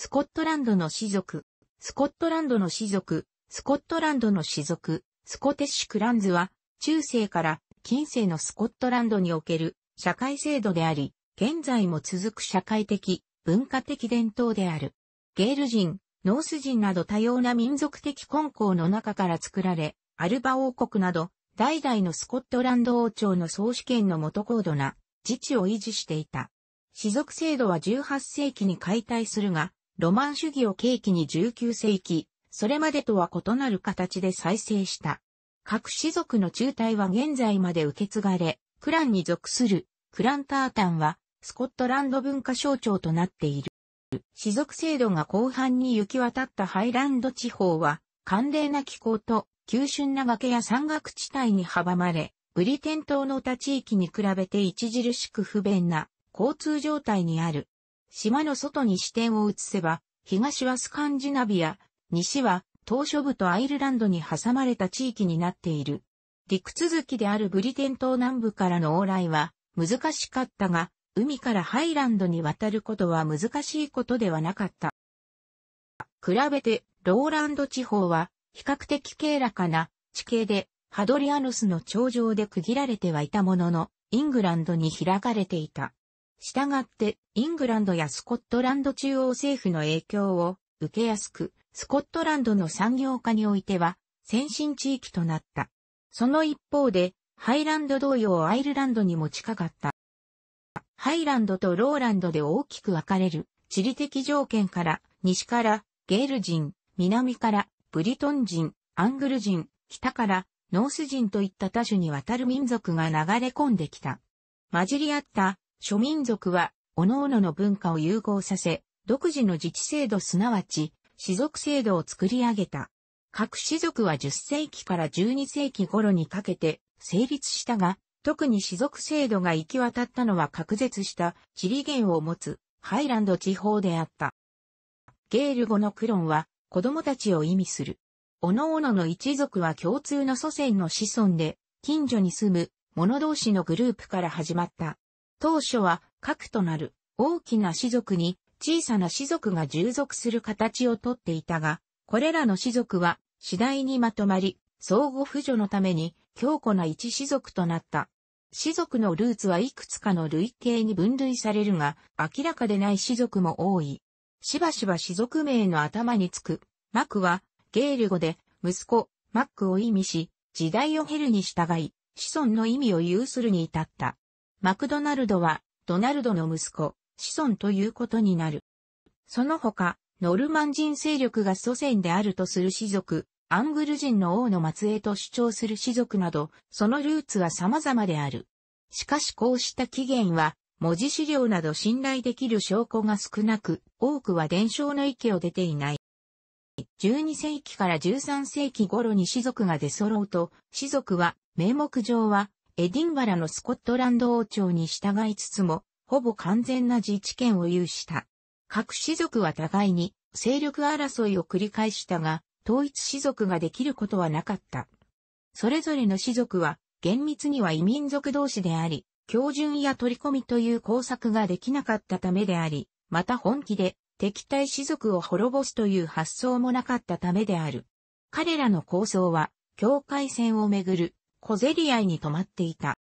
スコットランドの士族、スコットランドの士族、スコットランドの士族、スコテッシュクランズは、中世から近世のスコットランドにおける社会制度であり、現在も続く社会的、文化的伝統である。ゲール人、ノース人など多様な民族的根校の中から作られ、アルバ王国など、代々のスコットランド王朝の総主権の元高度な自治を維持していた。士族制度は18世紀に解体するが、ロマン主義を契機に19世紀、それまでとは異なる形で再生した。各氏族の中隊は現在まで受け継がれ、クランに属するクランタータンはスコットランド文化象徴となっている。氏族制度が後半に行き渡ったハイランド地方は、寒冷な気候と急峻な崖や山岳地帯に阻まれ、ブリテン島の他地域に比べて著しく不便な交通状態にある。島の外に視点を移せば、東はスカンジナビア、西は島諸部とアイルランドに挟まれた地域になっている。陸続きであるブリテン島南部からの往来は難しかったが、海からハイランドに渡ることは難しいことではなかった。比べて、ローランド地方は比較的軽らかな地形で、ハドリアノスの頂上で区切られてはいたものの、イングランドに開かれていた。したがって、イングランドやスコットランド中央政府の影響を受けやすく、スコットランドの産業化においては、先進地域となった。その一方で、ハイランド同様アイルランドにも近かった。ハイランドとローランドで大きく分かれる地理的条件から西からゲール人、南からブリトン人、アングル人、北からノース人といった多種にわたる民族が流れ込んできた。混じり合った諸民族は、各々の文化を融合させ、独自の自治制度すなわち、氏族制度を作り上げた。各氏族は10世紀から12世紀頃にかけて成立したが、特に氏族制度が行き渡ったのは隔絶した地理源を持つハイランド地方であった。ゲール語のクロンは子供たちを意味する。おのおのの一族は共通の祖先の子孫で、近所に住む者同士のグループから始まった。当初は核となる大きな氏族に小さな氏族が従属する形をとっていたが、これらの氏族は次第にまとまり、相互扶助のために強固な一氏族となった。氏族のルーツはいくつかの類型に分類されるが、明らかでない氏族も多い。しばしば氏族名の頭につく、マクは、ゲール語で、息子、マックを意味し、時代を経るに従い、子孫の意味を有するに至った。マクドナルドは、ドナルドの息子、子孫ということになる。その他、ノルマン人勢力が祖先であるとする氏族、アングル人の王の末裔と主張する氏族など、そのルーツは様々である。しかしこうした起源は、文字資料など信頼できる証拠が少なく、多くは伝承の域を出ていない。12世紀から13世紀頃に氏族が出揃うと、氏族は、名目上は、エディンバラのスコットランド王朝に従いつつも、ほぼ完全な自治権を有した。各氏族は互いに勢力争いを繰り返したが、統一氏族ができることはなかった。それぞれの氏族は厳密には異民族同士であり、標準や取り込みという工作ができなかったためであり、また本気で敵対氏族を滅ぼすという発想もなかったためである。彼らの構想は、境界線をめぐる小競り合いに止まっていた。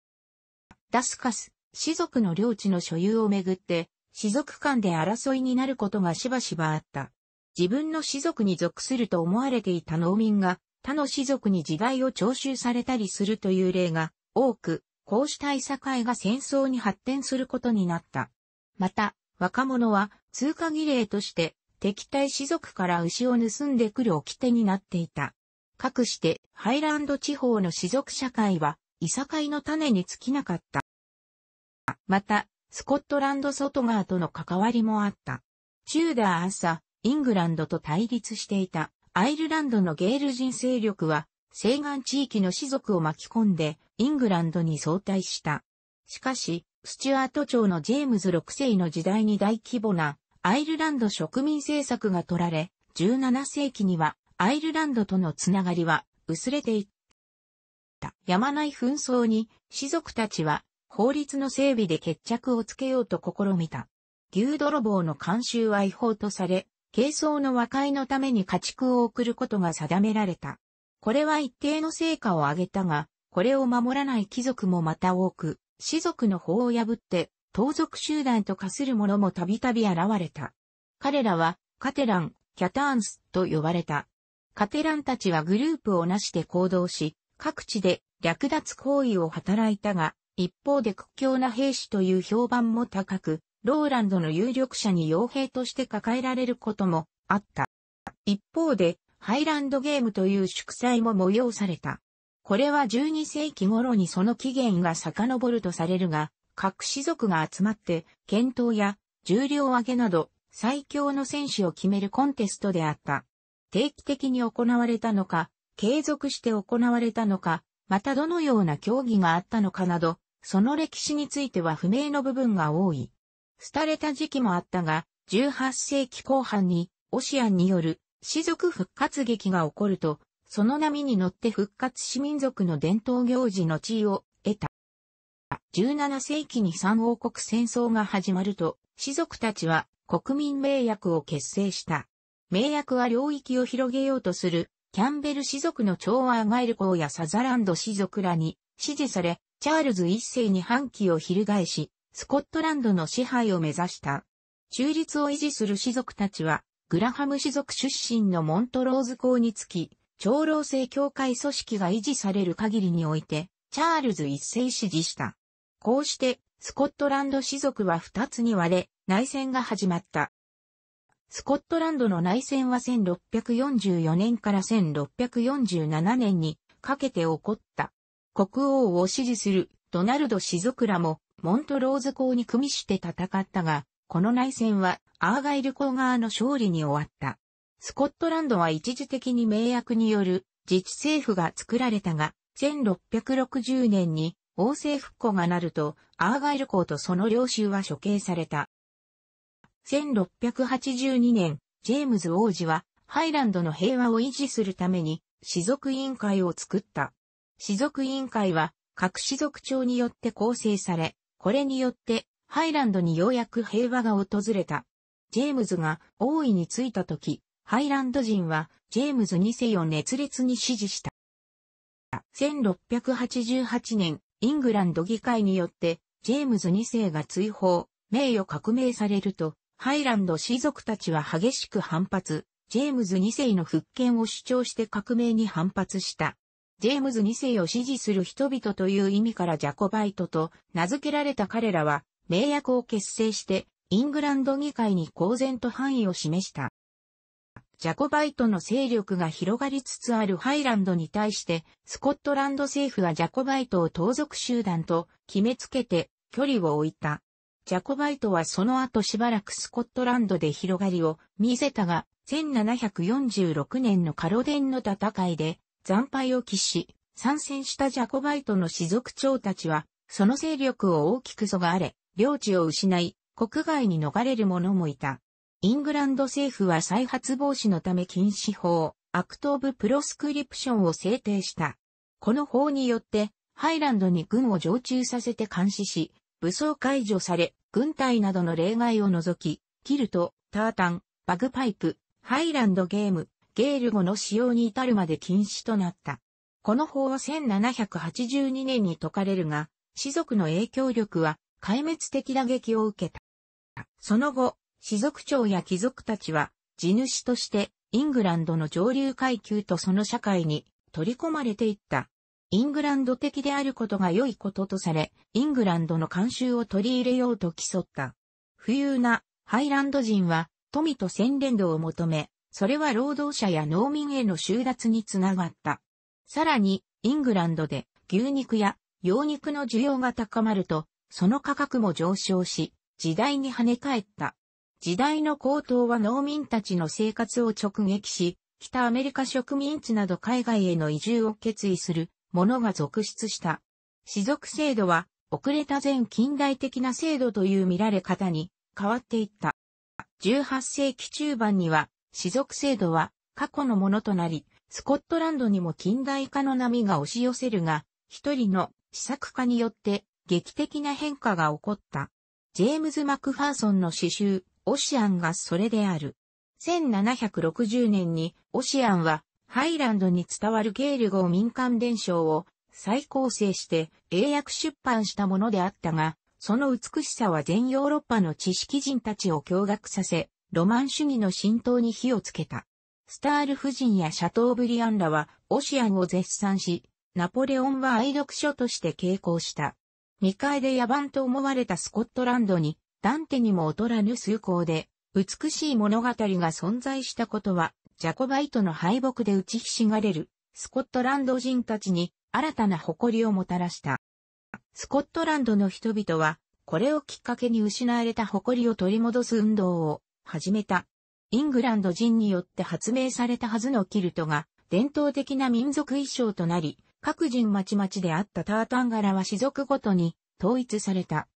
ダスカス、士族の領地の所有をめぐって、士族間で争いになることがしばしばあった。自分の士族に属すると思われていた農民が、他の士族に時代を徴収されたりするという例が多く、こうしたいさいが戦争に発展することになった。また、若者は通過儀礼として敵対士族から牛を盗んでくる掟になっていた。かくしてハイランド地方の士族社会は、いさかいの種に尽きなかった。また、スコットランド外側との関わりもあった。チューダー朝、イングランドと対立していたアイルランドのゲール人勢力は、西岸地域の士族を巻き込んで、イングランドに相対した。しかし、スチュアート朝のジェームズ6世の時代に大規模なアイルランド植民政策が取られ、17世紀にはアイルランドとのつながりは薄れていった。やまない紛争に、士族たちは法律の整備で決着をつけようと試みた。牛泥棒の慣習は違法とされ、軽装の和解のために家畜を送ることが定められた。これは一定の成果を上げたが、これを守らない貴族もまた多く、士族の法を破って、盗賊集団と化する者もたびたび現れた。彼らは、カテラン、キャターンスと呼ばれた。カテランたちはグループをなして行動し、各地で略奪行為を働いたが、一方で屈強な兵士という評判も高く、ローランドの有力者に傭兵として抱えられることもあった。一方で、ハイランドゲームという祝祭も催された。これは12世紀頃にその起源が遡るとされるが、各氏族が集まって、検討や重量上げなど、最強の戦士を決めるコンテストであった。定期的に行われたのか、継続して行われたのか、またどのような競技があったのかなど、その歴史については不明の部分が多い。廃れた時期もあったが、18世紀後半にオシアンによる士族復活劇が起こると、その波に乗って復活市民族の伝統行事の地位を得た。17世紀に三王国戦争が始まると、士族たちは国民名役を結成した。名役は領域を広げようとする、キャンベル氏族の調和アガイル公やサザランド氏族らに支持され、チャールズ一世に反旗を翻し、スコットランドの支配を目指した。中立を維持する氏族たちは、グラハム氏族出身のモントローズ公につき、長老制教会組織が維持される限りにおいて、チャールズ一世支持した。こうして、スコットランド氏族は二つに割れ、内戦が始まった。スコットランドの内戦は1644年から1647年にかけて起こった。国王を支持するドナルド氏族らもモントローズ公に組みして戦ったが、この内戦はアーガイル公側の勝利に終わった。スコットランドは一時的に名役による自治政府が作られたが、1660年に王政復古がなると、アーガイル公とその領州は処刑された。1682年、ジェームズ王子は、ハイランドの平和を維持するために、士族委員会を作った。士族委員会は、各士族長によって構成され、これによって、ハイランドにようやく平和が訪れた。ジェームズが王位に就いた時、ハイランド人は、ジェームズ2世を熱烈に支持した。1688年、イングランド議会によって、ジェームズ2世が追放、名誉革命されると、ハイランド士族たちは激しく反発、ジェームズ2世の復権を主張して革命に反発した。ジェームズ2世を支持する人々という意味からジャコバイトと名付けられた彼らは、名役を結成して、イングランド議会に公然と範囲を示した。ジャコバイトの勢力が広がりつつあるハイランドに対して、スコットランド政府はジャコバイトを盗賊集団と決めつけて距離を置いた。ジャコバイトはその後しばらくスコットランドで広がりを見せたが、1746年のカロデンの戦いで惨敗を喫し、参戦したジャコバイトの士族長たちは、その勢力を大きくそがれ、領地を失い、国外に逃れる者もいた。イングランド政府は再発防止のため禁止法、アクトオブプロスクリプションを制定した。この法によって、ハイランドに軍を常駐させて監視し、武装解除され、軍隊などの例外を除き、キルト、タータン、バグパイプ、ハイランドゲーム、ゲール語の使用に至るまで禁止となった。この法は1782年に解かれるが、士族の影響力は壊滅的打撃を受けた。その後、士族長や貴族たちは、地主としてイングランドの上流階級とその社会に取り込まれていった。イングランド的であることが良いこととされ、イングランドの慣習を取り入れようと競った。富裕なハイランド人は富と洗練度を求め、それは労働者や農民への収奪につながった。さらに、イングランドで牛肉や羊肉の需要が高まると、その価格も上昇し、時代に跳ね返った。時代の高騰は農民たちの生活を直撃し、北アメリカ植民地など海外への移住を決意するのが続出した。士族制度は、遅れた前近代的な制度という見られ方に変わっていった。18世紀中盤には、士族制度は過去のものとなり、スコットランドにも近代化の波が押し寄せるが、一人の施策家によって劇的な変化が起こった。ジェームズ・マクファーソンの詩集、オシアンがそれである。1760年にオシアンはハイランドに伝わるゲール語民間伝承を再構成して英訳出版したものであったが、その美しさは全ヨーロッパの知識人たちを驚愕させ、ロマン主義の浸透に火をつけた。スタール夫人やシャトーブリアンらはオシアンを絶賛し、ナポレオンは愛読書として傾向した。未開で野蛮と思われたスコットランドに、ダンテにも劣らぬ崇高で、美しい物語が存在したことは、ジャコバイトの敗北で打ちひしがれる、スコットランド人たちに新たな誇りをもたらした。スコットランドの人々は、これをきっかけに失われた誇りを取り戻す運動を始めた。イングランド人によって発明されたはずのキルトが、伝統的な民族衣装となり、各人まちまちであったタータン柄は士族ごとに統一された。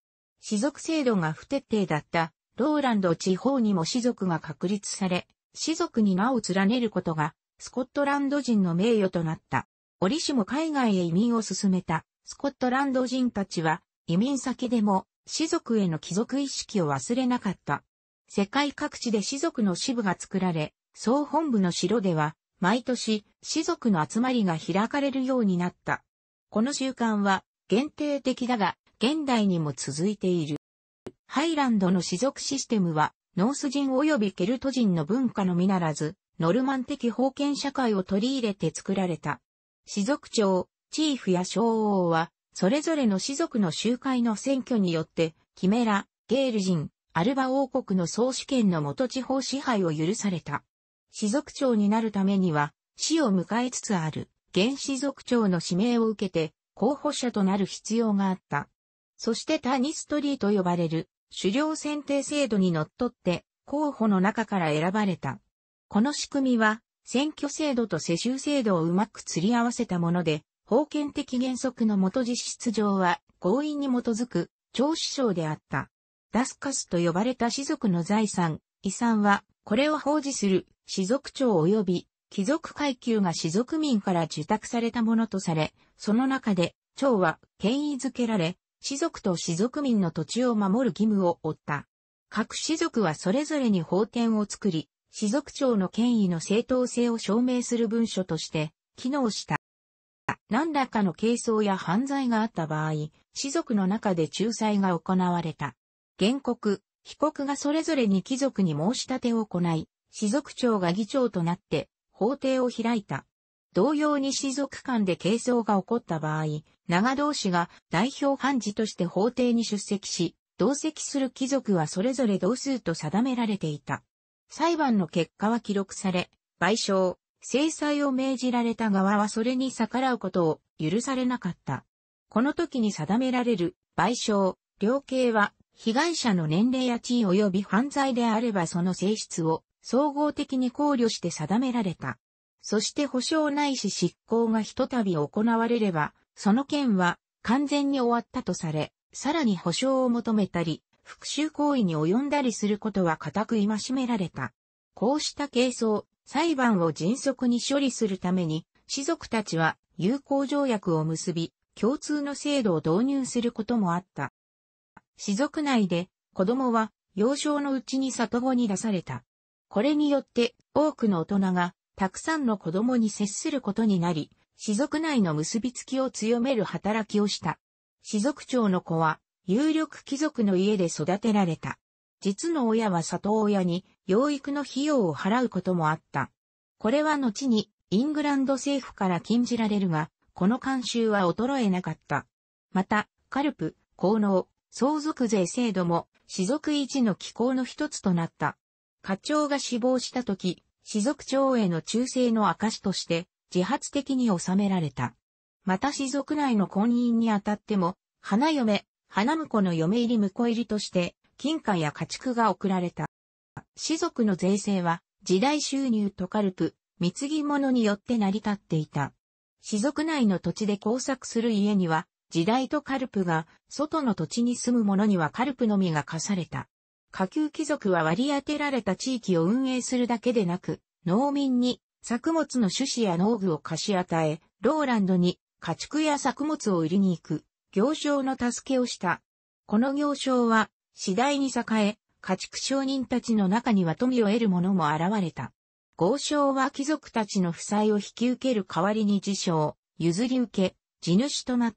士族制度が不徹底だったローランド地方にも士族が確立され、士族に名を連ねることが、スコットランド人の名誉となった。折しも海外へ移民を進めた、スコットランド人たちは、移民先でも、士族への帰属意識を忘れなかった。世界各地で士族の支部が作られ、総本部の城では、毎年、士族の集まりが開かれるようになった。この習慣は、限定的だが、現代にも続いている。ハイランドの士族システムは、ノース人及びケルト人の文化のみならず、ノルマン的封建社会を取り入れて作られた。士族長、チーフや小王は、それぞれの士族の集会の選挙によって、キメラ、ゲール人、アルバ王国の総主権の元地方支配を許された。士族長になるためには、死を迎えつつある、原始族長の指名を受けて、候補者となる必要があった。そしてタニストリーと呼ばれる、狩猟選定制度にのっとって、候補の中から選ばれた。この仕組みは、選挙制度と世襲制度をうまく釣り合わせたもので、封建的原則のもと実質上は、合意に基づく、長首相であった。ダスカスと呼ばれた士族の財産、遺産は、これを保持する、士族長及び、貴族階級が士族民から受託されたものとされ、その中で、長は権威づけられ、士族と士族民の土地を守る義務を負った。各士族はそれぞれに法典を作り、士族長の権威の正当性を証明する文書として機能した。何らかの軽装や犯罪があった場合、士族の中で仲裁が行われた。原告、被告がそれぞれに貴族に申し立てを行い、士族長が議長となって法廷を開いた。同様に士族間で軽装が起こった場合、長同士が代表判事として法廷に出席し、同席する貴族はそれぞれ同数と定められていた。裁判の結果は記録され、賠償、制裁を命じられた側はそれに逆らうことを許されなかった。この時に定められる賠償、量刑は被害者の年齢や地位及び犯罪であればその性質を総合的に考慮して定められた。そして保証ないし執行がひとたび行われれば、その件は完全に終わったとされ、さらに保証を求めたり、復讐行為に及んだりすることは固く戒められた。こうした係争、裁判を迅速に処理するために、士族たちは友好条約を結び、共通の制度を導入することもあった。士族内で子供は幼少のうちに里子に出された。これによって多くの大人がたくさんの子供に接することになり、氏族内の結びつきを強める働きをした。氏族長の子は、有力貴族の家で育てられた。実の親は里親に養育の費用を払うこともあった。これは後にイングランド政府から禁じられるが、この慣習は衰えなかった。また、カルプ、功能、相続税制度も、士族維持の機構の一つとなった。課長が死亡した時、士族長への忠誠の証として、自発的に収められた。また氏族内の婚姻にあたっても、花嫁、花婿の嫁入り婿入りとして、金貨や家畜が送られた。氏族の税制は、時代収入とカルプ、貢ぎ物によって成り立っていた。氏族内の土地で工作する家には、時代とカルプが、外の土地に住む者にはカルプのみが課された。下級貴族は割り当てられた地域を運営するだけでなく、農民に作物の種子や農具を貸し与え、ローランドに家畜や作物を売りに行く、行商の助けをした。この行商は、次第に栄え、家畜商人たちの中には富を得る者も現れた。豪商は貴族たちの負債を引き受ける代わりに自称、譲り受け、地主となっ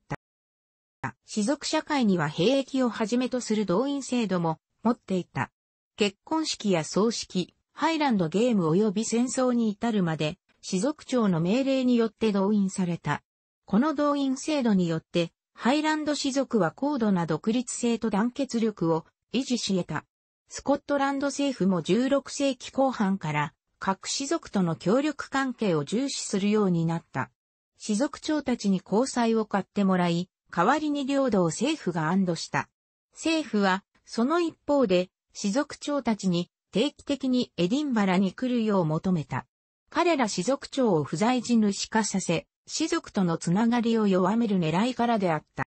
た。士族社会には兵役をはじめとする動員制度も持っていた。結婚式や葬式、ハイランドゲーム及び戦争に至るまで、士族長の命令によって動員された。この動員制度によって、ハイランド士族は高度な独立性と団結力を維持し得た。スコットランド政府も16世紀後半から各士族との協力関係を重視するようになった。士族長たちに交際を買ってもらい、代わりに領土を政府が安堵した。政府は、その一方で、士族長たちに定期的にエディンバラに来るよう求めた。彼ら士族長を不在地主化させ、士族とのつながりを弱める狙いからであった。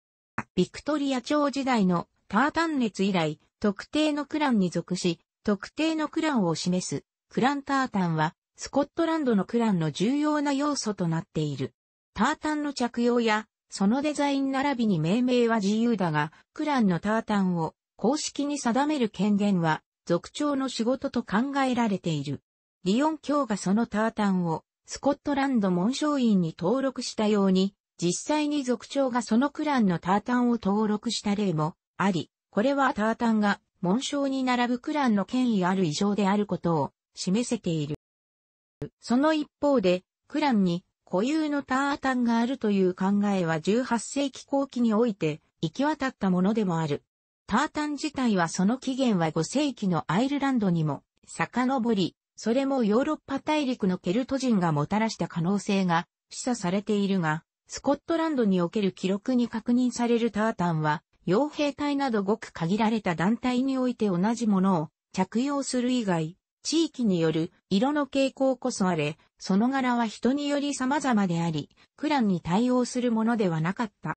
ビクトリア朝時代のタータン列以来、特定のクランに属し、特定のクランを示すクランタータンは、スコットランドのクランの重要な要素となっている。タータンの着用や、そのデザイン並びに命名は自由だが、クランのタータンを公式に定める権限は族長の仕事と考えられている。リオン卿がそのタータンをスコットランド紋章院に登録したように、実際に族長がそのクランのタータンを登録した例もあり、これはタータンが紋章に並ぶクランの権威ある異常であることを示せている。その一方で、クランに固有のタータンがあるという考えは18世紀後期において行き渡ったものでもある。タータン自体はその起源は5世紀のアイルランドにも遡り、それもヨーロッパ大陸のケルト人がもたらした可能性が示唆されているが、スコットランドにおける記録に確認されるタータンは、傭兵隊などごく限られた団体において同じものを着用する以外、地域による色の傾向こそあれ、その柄は人により様々であり、クランに対応するものではなかった。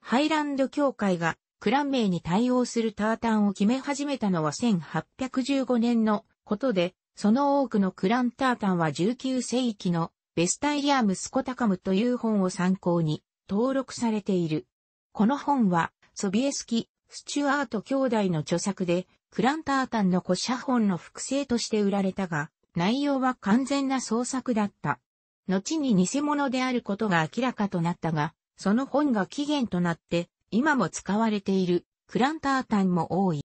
ハイランド協会がクラン名に対応するタータンを決め始めたのは1815年のことで、その多くのクランタータンは19世紀のベスタイリアムスコタカムという本を参考に登録されている。この本はソビエスキ、スチュアート兄弟の著作で、クランタータンの古写本の複製として売られたが、内容は完全な創作だった。後に偽物であることが明らかとなったが、その本が起源となって、今も使われているクランタータンも多い。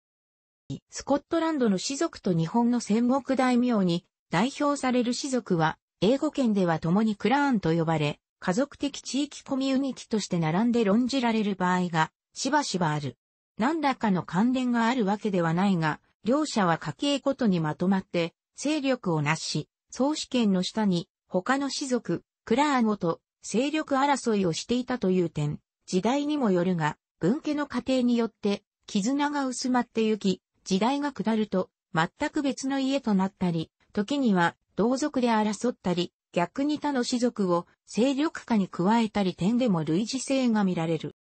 スコットランドの士族と日本の戦国大名に代表される士族は、英語圏では共にクラーンと呼ばれ、家族的地域コミュニティとして並んで論じられる場合がしばしばある。何らかの関連があるわけではないが、両者は家系ごとにまとまって勢力をなし、総主権の下に他の士族、クラーンごと勢力争いをしていたという点。時代にもよるが、分家の過程によって、絆が薄まってゆき、時代が下ると、全く別の家となったり、時には、同族で争ったり、逆に他の士族を勢力下に加えたり点でも類似性が見られる。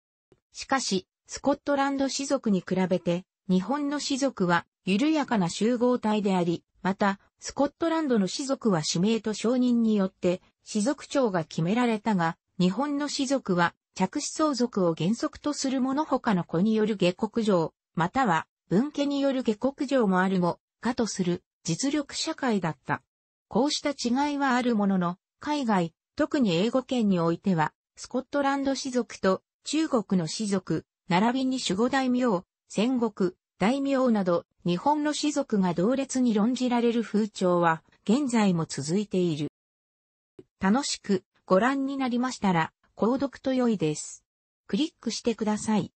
しかし、スコットランド士族に比べて、日本の士族は緩やかな集合体であり、また、スコットランドの士族は指名と承認によって、士族長が決められたが、日本の士族は着死相続を原則とする者他の子による下国上、または分家による下国上もあるも、かとする実力社会だった。こうした違いはあるものの、海外、特に英語圏においては、スコットランド士族と中国の士族、並びに守護大名、戦国、大名など、日本の士族が同列に論じられる風潮は、現在も続いている。楽しくご覧になりましたら、購読と良いです。クリックしてください。